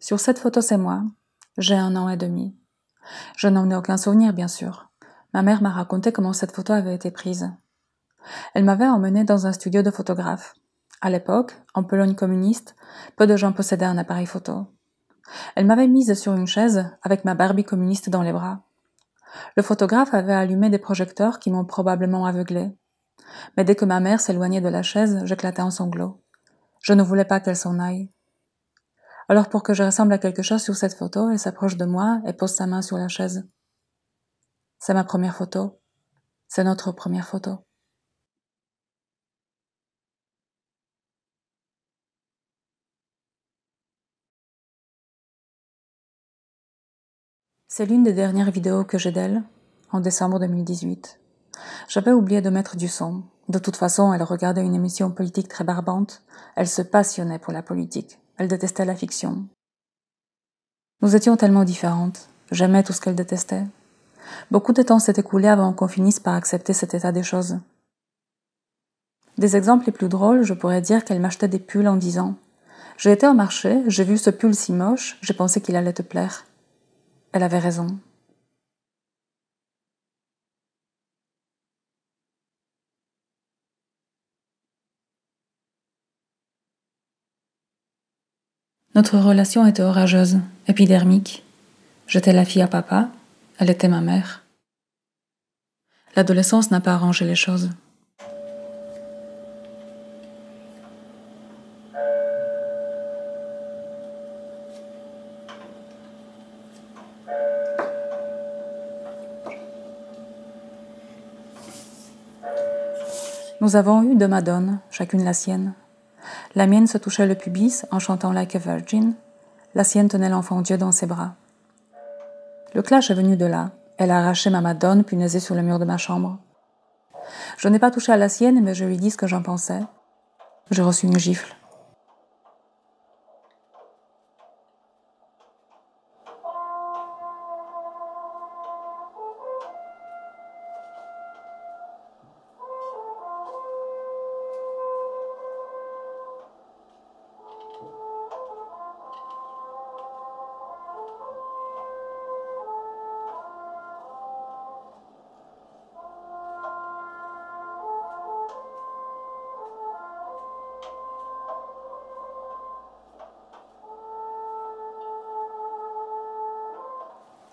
Sur cette photo, c'est moi. J'ai un an et demi. Je n'en ai aucun souvenir, bien sûr. Ma mère m'a raconté comment cette photo avait été prise. Elle m'avait emmené dans un studio de photographe. À l'époque, en Pologne communiste, peu de gens possédaient un appareil photo. Elle m'avait mise sur une chaise avec ma Barbie communiste dans les bras. Le photographe avait allumé des projecteurs qui m'ont probablement aveuglé. Mais dès que ma mère s'éloignait de la chaise, j'éclatais en sanglots. Je ne voulais pas qu'elle s'en aille. Alors pour que je ressemble à quelque chose sur cette photo, elle s'approche de moi et pose sa main sur la chaise. C'est ma première photo. C'est notre première photo. C'est l'une des dernières vidéos que j'ai d'elle, en décembre 2018. J'avais oublié de mettre du son. De toute façon, elle regardait une émission politique très barbante. Elle se passionnait pour la politique. Elle détestait la fiction. Nous étions tellement différentes. J'aimais tout ce qu'elle détestait. Beaucoup de temps s'est écoulé avant qu'on finisse par accepter cet état des choses. Des exemples les plus drôles, je pourrais dire qu'elle m'achetait des pulls en disant J'ai été au marché, j'ai vu ce pull si moche, j'ai pensé qu'il allait te plaire. Elle avait raison. Notre relation était orageuse, épidermique. J'étais la fille à papa, elle était ma mère. L'adolescence n'a pas arrangé les choses. Nous avons eu deux madones, chacune la sienne, la mienne se touchait le pubis en chantant Like a Virgin. La sienne tenait l'enfant Dieu dans ses bras. Le clash est venu de là. Elle a arraché ma madone punaisée sur le mur de ma chambre. Je n'ai pas touché à la sienne, mais je lui dis ce que j'en pensais. J'ai reçu une gifle.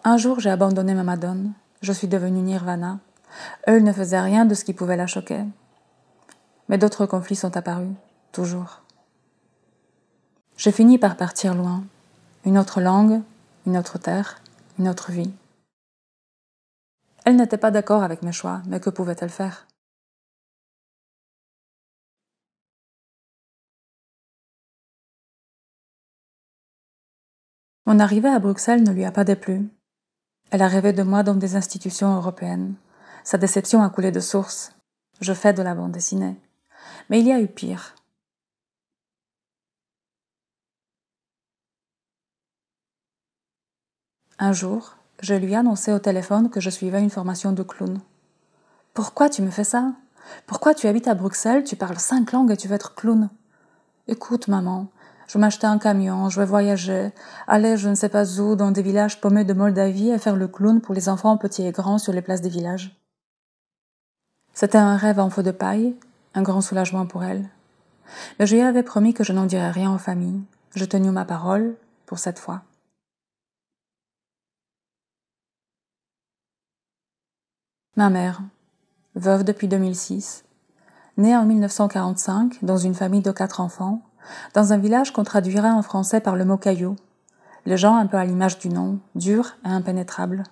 Un jour, j'ai abandonné ma Madone. Je suis devenue Nirvana. Elle ne faisait rien de ce qui pouvait la choquer. Mais d'autres conflits sont apparus, toujours. J'ai fini par partir loin. Une autre langue, une autre terre, une autre vie. Elle n'était pas d'accord avec mes choix, mais que pouvait-elle faire Mon arrivée à Bruxelles ne lui a pas déplu. Elle a rêvé de moi dans des institutions européennes. Sa déception a coulé de source. Je fais de la bande dessinée. Mais il y a eu pire. Un jour, je lui ai annoncé au téléphone que je suivais une formation de clown. Pourquoi tu me fais ça Pourquoi tu habites à Bruxelles, tu parles cinq langues et tu veux être clown Écoute, maman, je m'achetais un camion, je vais voyager, aller je ne sais pas où dans des villages paumés de Moldavie et faire le clown pour les enfants petits et grands sur les places des villages. C'était un rêve en feu de paille, un grand soulagement pour elle. Mais je lui avais promis que je n'en dirais rien aux familles. Je tenus ma parole, pour cette fois. Ma mère, veuve depuis 2006, née en 1945 dans une famille de quatre enfants, dans un village qu'on traduirait en français par le mot caillou, Les gens un peu à l'image du nom, durs et impénétrables.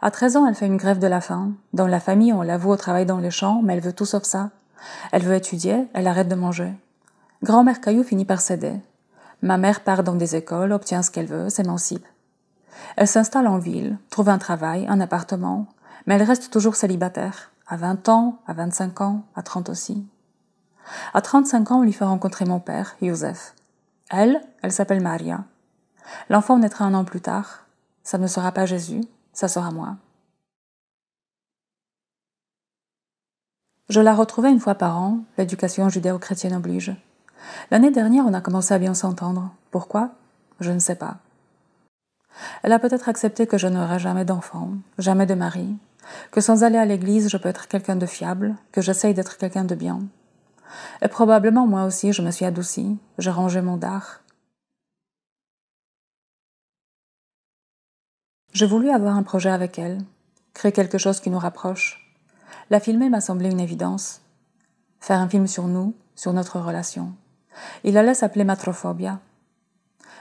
À 13 ans, elle fait une grève de la faim. Dans la famille, on l'avoue au travail dans les champs, mais elle veut tout sauf ça. Elle veut étudier, elle arrête de manger. Grand-mère Caillou finit par céder. Ma mère part dans des écoles, obtient ce qu'elle veut, s'émancipe. Elle s'installe en ville, trouve un travail, un appartement, mais elle reste toujours célibataire, à 20 ans, à 25 ans, à 30 aussi. À 35 ans, on lui fait rencontrer mon père, Youssef. Elle, elle s'appelle Maria. L'enfant naîtra un an plus tard. Ça ne sera pas Jésus, ça sera moi. Je la retrouvais une fois par an, l'éducation judéo-chrétienne oblige. L'année dernière, on a commencé à bien s'entendre. Pourquoi Je ne sais pas. Elle a peut-être accepté que je n'aurai jamais d'enfant, jamais de mari, que sans aller à l'église, je peux être quelqu'un de fiable, que j'essaye d'être quelqu'un de bien, et probablement moi aussi, je me suis adoucie, j'ai rangé mon dard. J'ai voulu avoir un projet avec elle, créer quelque chose qui nous rapproche. La filmer m'a semblé une évidence. Faire un film sur nous, sur notre relation. Il allait s'appeler Matrophobia.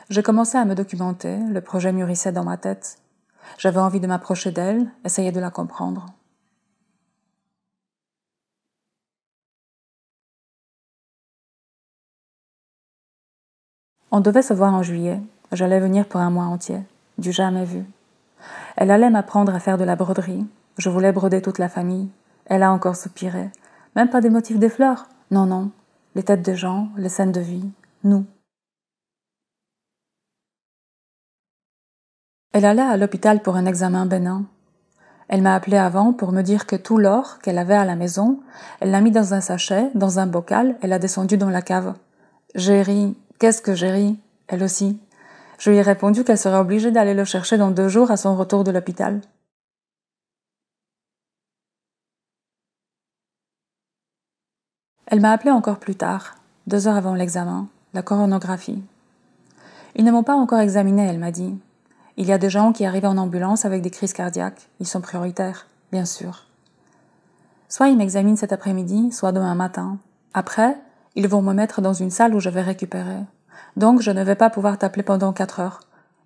J'ai commencé à me documenter, le projet mûrissait dans ma tête. J'avais envie de m'approcher d'elle, essayer de la comprendre. On devait se voir en juillet. J'allais venir pour un mois entier, du jamais vu. Elle allait m'apprendre à faire de la broderie. Je voulais broder toute la famille. Elle a encore soupiré. Même pas des motifs des fleurs. Non, non. Les têtes de gens, les scènes de vie, nous. Elle allait à l'hôpital pour un examen bénin. Elle m'a appelé avant pour me dire que tout l'or qu'elle avait à la maison, elle l'a mis dans un sachet, dans un bocal, elle l'a descendu dans la cave. J'ai ri, Qu'est-ce que j'ai ri Elle aussi. Je lui ai répondu qu'elle serait obligée d'aller le chercher dans deux jours à son retour de l'hôpital. Elle m'a appelé encore plus tard, deux heures avant l'examen, la coronographie. Ils ne m'ont pas encore examinée, elle m'a dit. Il y a des gens qui arrivent en ambulance avec des crises cardiaques. Ils sont prioritaires, bien sûr. Soit ils m'examinent cet après-midi, soit demain matin. Après, ils vont me mettre dans une salle où je vais récupérer. Donc je ne vais pas pouvoir t'appeler pendant quatre heures.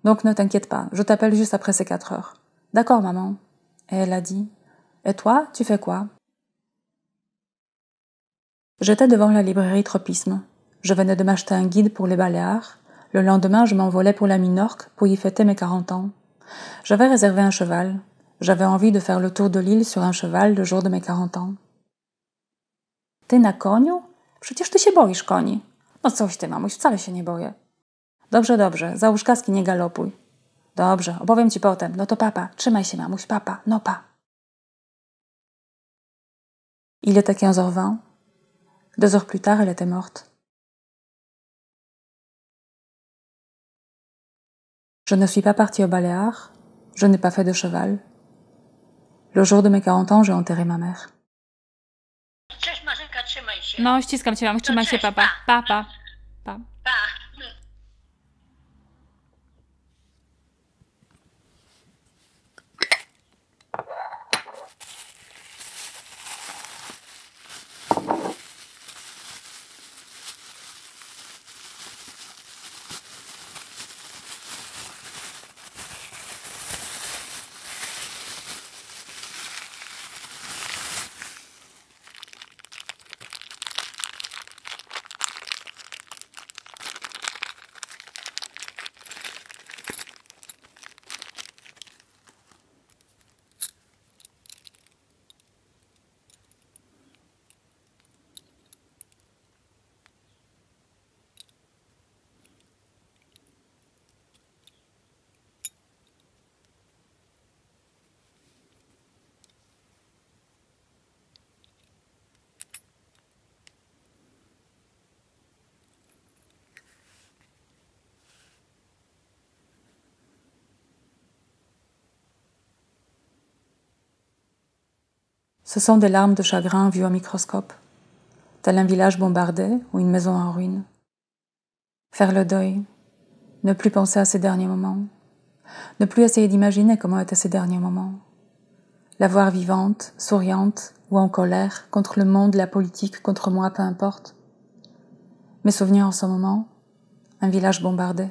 Donc ne t'inquiète pas, je t'appelle juste après ces quatre heures. D'accord, maman. Et elle a dit. Et toi, tu fais quoi J'étais devant la librairie Tropisme. Je venais de m'acheter un guide pour les Baléares. Le lendemain, je m'envolais pour la Minorque pour y fêter mes quarante ans. J'avais réservé un cheval. J'avais envie de faire le tour de l'île sur un cheval le jour de mes quarante ans. Tenacogno Przecież ty się boisz koni. No coś ty, mamuś, wcale się nie boję. Dobrze, dobrze, załóż kaski, nie galopuj. Dobrze, opowiem ci potem. No to papa, trzymaj się, mamuś, papa, no pa. Il était 15h20. Deux heures plus tard, elle était morte. Je ne suis pas partie au Baléares. Je n'ai pas fait de cheval. Le jour de mes 40 ans, j'ai enterré ma mère. No, ściskam cię, mam. Trzymaj się, papa. Papa. Pa. pa. pa. Ce sont des larmes de chagrin vues au microscope, tel un village bombardé ou une maison en ruine. Faire le deuil, ne plus penser à ces derniers moments, ne plus essayer d'imaginer comment étaient ces derniers moments. La voir vivante, souriante ou en colère, contre le monde, la politique, contre moi, peu importe. Mes souvenirs en ce moment, un village bombardé.